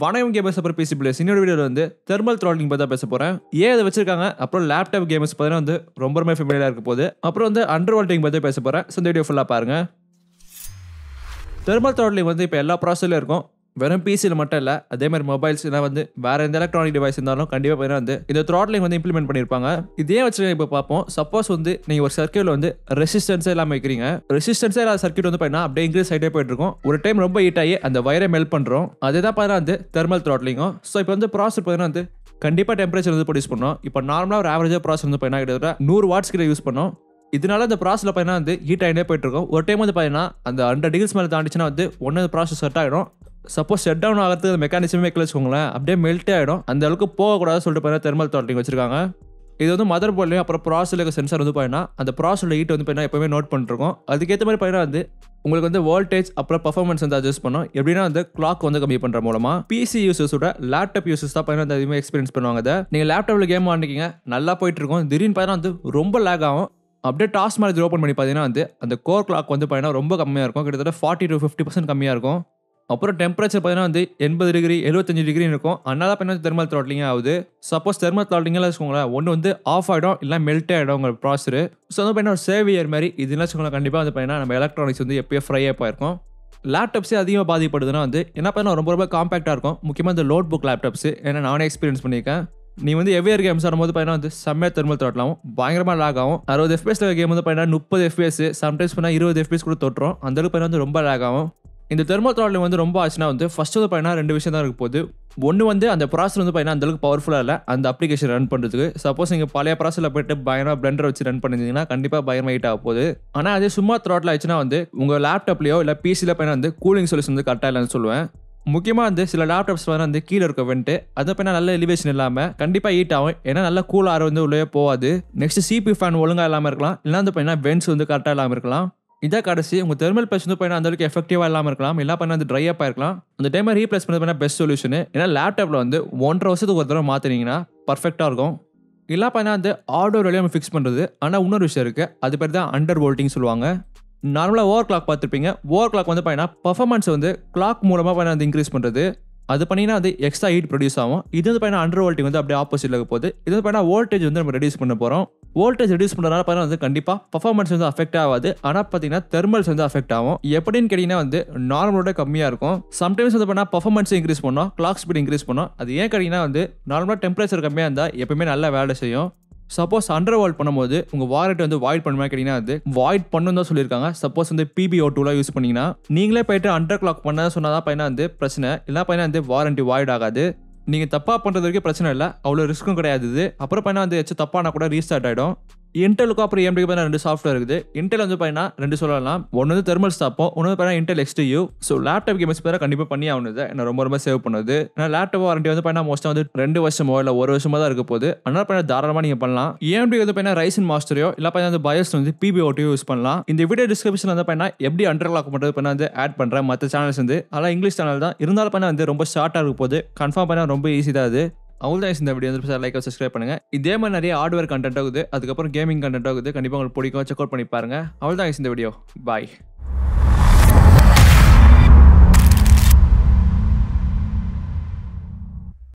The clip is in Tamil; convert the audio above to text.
வணக்கம் கேமர்ஸ் அப்புறம் பேசி பிள்ளை சின்ன வீடியோவில் வந்து தெர்மல் த்ராட்லிங் பற்றி தான் பேச போகிறேன் ஏன் அதை வச்சிருக்காங்க அப்புறம் லேப்டாப் கேம்ஸ் பார்த்தீங்கன்னா வந்து ரொம்ப ரொம்ப ஃபேமிலியாக இருக்க போது அப்புறம் வந்து அண்டர் வால்டிங் பற்றி பேச போகிறேன் ஸோ இந்த வீடியோ ஃபுல்லாக பாருங்கள் தெர்மல் த்ராட்லிங் வந்து இப்போ எல்லா ப்ராசஸ்லையும் இருக்கும் வெறும் பிசியில் மட்டும் இல்லை அதே மாதிரி மொபைல்ஸ் இல்லை வந்து வேறு எந்த எலக்ட்ரானிக் டிவைஸ் இருந்தாலும் கண்டிப்பாக பார்த்தீங்கன்னா வந்து இந்த த்ராட்லிங் வந்து இம்ப்ளிமெண்ட் பண்ணியிருப்பாங்க இதே வச்சு இப்போ பார்ப்போம் சப்போஸ் வந்து நீங்கள் ஒரு சர்க்கியூட்டில் வந்து ரெசிஸ்டன்ஸே இல்லாமல் வைக்கிறீங்க ரெசிஸ்டன்ஸே இல்லாத சர்க்கியூட் வந்து பார்த்தா அப்படியே இன்க்ரீஸ் ஆகிட்டே போயிட்டு இருக்கும் ஒரு டைம் ரொம்ப ஹீட் ஆகி அந்த வயரை மெல் பண்ணுறோம் அதுதான் பார்த்தீங்கன்னா வந்து தெர்மல் த்ராட்லிங்கும் ஸோ இப்போ வந்து ப்ராசஸ் பார்த்தீங்கன்னா வந்து கண்டிப்பாக டெம்பரேச்சர் வந்து ப்ரொடியூஸ் பண்ணோம் இப்போ நார்மலாக ஒரு ஆவரேஜாக ப்ராசஸ் வந்து பார்த்தீங்கன்னா கிட்டத்தட்ட நூறு வாட்ஸ் கிட்ட யூஸ் பண்ணோம் இதனால அந்த ப்ராசஸில் பார்த்தீங்கன்னா வந்து ஹீட் ஆகிட்டே போயிட்டு இருக்கும் ஒரு டைம் வந்து பார்த்தீங்கன்னா அந்த ஹண்ட்ரட் டிகிரிஸ் மேலே தாண்டிச்சுன்னா வந்து ஒன்று ப்ராசஸ் செட் ஆகிடும் சப்போஸ் செட் டவுன் ஆகிறதுக்கு அந்த மெக்கானிசமே வைக்கல வச்சுக்கோங்களேன் அப்படியே மெல்ட்டே ஆகிடும் அந்த அளவுக்கு போகக்கூடாதுன்னு சொல்லிட்டு பார்த்தீங்கன்னா தெர்மல் தாட்டிங் வச்சிருக்காங்க இது வந்து மதர் போர்ட்லையும் அப்புறம் ப்ராசஸில் இருக்க சென்சார் வந்து பார்த்தீங்கன்னா அந்த ப்ராசஸில் ஹீட் வந்து பார்த்தீங்கன்னா எப்போவுமே நோட் பண்ணிருக்கோம் அதுக்கேற்ற மாதிரி பார்த்தீங்கன்னா வந்து உங்களுக்கு வந்து வோல்டேஜ் அப்புறம் பர்ஃபார்மன்ஸ் வந்து அட்ஜஸ்ட் பண்ணோம் எப்படின்னா வந்து கிளாக் வந்து கம்மி பண்ணுற மூலமாக பிசி யூசஸோட லேப்டாப் யூசஸ் தான் பார்த்தீங்கன்னா அதிகமாக எக்ஸ்பீரியன்ஸ் பண்ணுவாங்க அதை நீங்கள் லேப்டாப்பில் கேம் ஆண்டிக்கிங்க நல்லா போயிட்டு இருக்கும் திடீர்னு பார்த்தீங்கன்னா வந்து ரொம்ப லேக் ஆகும் அப்படியே டாஸ் மேரேஜ் ஓப்பன் பண்ணி பார்த்தீங்கன்னா வந்து அந்த கோர் கிளாக் வந்து பார்த்தீங்கன்னா ரொம்ப கம்மியாக இருக்கும் கிட்டத்தட்ட ஃபார்ட்டி டு ஃபிஃப்டி பர்சன்ட் கம்மியாக இருக்கும் அப்புறம் டெம்பரேச்சர் பார்த்தீங்கன்னா வந்து எண்பது டிகிரி எழுபத்தஞ்சு டிகிரி இருக்கும் அதனால தான் வந்து தெர்மல் த்ராட்லிங் ஆகுது சப்போஸ் தெர்மல் த்ராட்லிங்கெல்லாம் வச்சுக்கோங்களேன் ஒன்று வந்து ஆஃப் ஆகிடும் இல்லை மெல்ட் ஆகிடும் உங்கள் ப்ராசரு ஸோ வந்து பார்த்தீங்கன்னா ஒரு சேவியர் மாதிரி இதெல்லாம் வச்சுக்கோங்களேன் கண்டிப்பாக வந்து பார்த்தீங்கன்னா நம்ம எலக்ட்ரானிக்ஸ் வந்து எப்பயோ ஃப்ரை ஆப்பாக இருக்கும் லேப்டாப்ஸே அதிகமாக பாதிப்படுதுன்னா வந்து என்ன பண்ண ரொம்ப ரொம்ப காம்பேக்டாக இருக்கும் முக்கியமாக இந்த லோட் புக் லேப்டாப்ஸ் ஏன்னா நானே எக்ஸ்பீரியன்ஸ் பண்ணியிருக்கேன் நீ வந்து எவ்வியர் கேம்ஸ் ஆடும்போது பார்த்தீங்கன்னா வந்து செம்மையாக தெர்மல் த்ராட்லாகும் பயங்கரமாக லாக் ஆகும் அறுபது எஃபிஎஸ் கேம் வந்து பார்த்தீங்கன்னா முப்பது எஃபிஎஸ் சம்டைம்ஸ் பண்ணால் இருபது எஃபிஎஸ் கூட தொட்டுரும் அந்தளவுக்கு பார்த்தீங்கன்னா வந்து ரொம்ப லாக் ஆகும் இந்த தெர்மல் த்ராட்லிங் வந்து ரொம்ப ஆச்சுன்னா வந்து ஃபர்ஸ்ட் வந்து பார்த்தீங்கன்னா ரெண்டு விஷயம் தான் இருக்க போகுது ஒன்று வந்து அந்த ப்ராசர் வந்து பார்த்தீங்கன்னா அந்தளவுக்கு பவர்ஃபுல்லாக இல்லை அந்த அப்ளிகேஷன் ரன் பண்ணுறதுக்கு சப்போஸ் நீங்கள் பழைய ப்ராசரில் போயிட்டு பயங்கர பிளண்டர் வச்சு ரன் பண்ணிருந்தீங்கன்னா கண்டிப்பாக பயம் ஹைட் ஆக போகுது ஆனால் அதே சும்மா த்ராட்டில் ஆச்சுன்னா வந்து உங்கள் லேப்டாப்லையோ இல்லை பிசியில் பையனா வந்து கூலிங் சொல்யூஷன் வந்து கரெக்டாக இல்லைன்னு சொல்லுவேன் முக்கியமாக வந்து சில லேப்டாப்ஸ் வந்து வந்து கீழே இருக்க வெண்ட்டு அதை பையனா நல்ல எலிவேஷன் இல்லாமல் கண்டிப்பாக ஹீட் ஆகும் ஏன்னா நல்லா கூல் ஆறு வந்து உள்ளே போகாது நெக்ஸ்ட் சிபி ஃபேன் ஒழுங்காக இல்லாமல் இருக்கலாம் இல்லை வந்து பார்த்தீங்கன்னா வென்ஸ் வந்து கரெக்டாக இல்லாமல் இருக்கலாம் இதான் கடைசி உங்கள் தெர்மல் ப்ளஸ் வந்து போய் அந்தளவுக்கு எஃபெக்டிவாக இல்லாமல் இருக்கலாம் இல்லை பண்ணால் வந்து ட்ரை அப்பாக இருக்கலாம் அந்த டைமை ரீப்ளேஸ் பண்ணால் பெஸ்ட் சொல்யூஷன் ஏன்னா லேப்டாப்பில் வந்து ஒன்றரை வருஷத்துக்கு ஒரு தடவை மாற்றினீங்கன்னா பர்ஃபெக்டாக இருக்கும் இல்லை பண்ணால் வந்து ஆர்டர் வழியாக நம்ம ஃபிக்ஸ் பண்ணுறது ஆனால் இன்னொரு விஷயம் இருக்குது அது பேர் தான் அண்டர் வோல்ட்டிங் சொல்லுவாங்க நார்மலாக ஓவர் கிளாக் பார்த்துருப்பீங்க ஓவர் கிளாக் வந்து பார்த்தீங்கன்னா பர்ஃபார்மன்ஸ் வந்து கிளாக் மூலமாக பண்ண வந்து இன்க்ரீஸ் பண்ணுறது அது பண்ணினா வந்து எக்ஸ்ட்ரா ஹீட் ப்ரொடியூஸ் ஆகும் இது வந்து பார்த்தீங்கன்னா அண்டர் வோல்ட்டிங் வந்து அப்படியே ஆப்போசிட்டில் போகுது இது வந்து பார்த்தீங்கன்னா வோல்டேஜ் வந்து நம்ம ரெடியூஸ் பண்ண போகிறோம் வோல்டேஜ் ரிடியூஸ் பண்ணுறதுனால பார்த்தீங்கன்னா வந்து கண்டிப்பாக பர்ஃபார்மன்ஸ் வந்து அஃபெக்ட் ஆகாது ஆனால் பார்த்தீங்கன்னா தெர்மல்ஸ் வந்து அஃபெக்ட் ஆகும் எப்படின்னு கேட்டிங்கன்னா வந்து நார்மலோட கம்மியாக இருக்கும் சம்டைம்ஸ் வந்து பண்ணால் பர்ஃபார்மன்ஸ் இன்க்ரீஸ் பண்ணோம் கிளாக் ஸ்பீட் இன்க்ரீஸ் பண்ணோம் அது ஏன் கேட்டிங்கன்னா வந்து நார்மலாக டெம்பரேச்சர் கம்மியாக இருந்தால் எப்பவுமே நல்லா வேலை செய்யும் சப்போஸ் அண்டர் வால் பண்ணும்போது உங்கள் வாலெட் வந்து வாய்ட் பண்ணுமா கேட்டிங்கன்னா வந்து வாய்ட் பண்ணணும் தான் சொல்லியிருக்காங்க சப்போஸ் வந்து பிபிஓ டூலாம் யூஸ் பண்ணிங்கன்னா நீங்களே போயிட்டு அண்டர் கிளாக் பண்ண சொன்னால் தான் பையனா வந்து பிரச்சனை இல்லைனா பையனா வந்து வாரண்டி வாய்ட் ஆகாது நீங்கள் தப்பாக பண்ணுறது வரைக்கும் பிரச்சனை இல்லை அவ்வளோ ரிஸ்க்கும் கிடையாது அப்புறம் பண்ணால் வந்து ஏதாச்சும் தப்பானா கூட ரீஸ்டார்ட் ஆகிடும் இன்டெலுக்கும் அப்புறம் எம்டிக்கு பார்த்தா ரெண்டு சாஃப்ட்வேர் இருக்குது இன்டெல் வந்து பார்த்தீங்கன்னா ரெண்டு சொல்லலாம் ஒன்று வந்து தெர்மல் ஸ்டாப்பும் ஒன்று பார்த்தீங்கன்னா Intel XTU so laptop games பார்த்தா கண்டிப்பாக பண்ணி ஆகணுது என்ன ரொம்ப ரொம்ப சேவ் பண்ணுது ஏன்னா லேப்டாப் வாரண்டி வந்து பார்த்தீங்கன்னா மோஸ்ட்டாக வந்து ரெண்டு வருஷமோ இல்லை ஒரு வருஷமாக தான் இருக்க போகுது அதனால் பார்த்தீங்கன்னா தாராளமாக நீங்கள் பண்ணலாம் ஏஎம்டி வந்து பார்த்தீங்கன்னா ரைசன் மாஸ்டரையோ இல்லை பார்த்தீங்கன்னா வந்து பயஸ் வந்து ஓட்டியோ யூஸ் பண்ணலாம் இந்த வீடியோ டிஸ்கிரிப்ஷன் வந்து பார்த்தீங்கன்னா எப்படி அண்டர்லாக் பண்ணுறது பண்ண வந்து ஆட் பண்ணுறேன் மற்ற சேனல்ஸ் வந்து அதெல்லாம் இங்கிலீஷ் சேனல் தான் இருந்தாலும் பண்ணால் வந்து ரொம்ப ஷார்ட்டாக இருக்க போது கன்ஃபார்ம் பண்ணால் ரொம்ப ஈஸி தான் அது அவ்வளோ தான் இந்த வீடியோ வந்து லைக் சப்ஸ்கிரைப் பண்ணுங்க இதே மாதிரி நிறைய ஹார்ட்வேர் கண்டென்ட் ஆகுது அதுக்கப்புறம் கேமிங் கண்டென்ட் ஆகுது கண்டிப்பாக உங்களுக்கு பிடிக்கும் செக் அவுட் பண்ணி பாருங்க அவ்வளோ தான் இந்த வீடியோ பாய்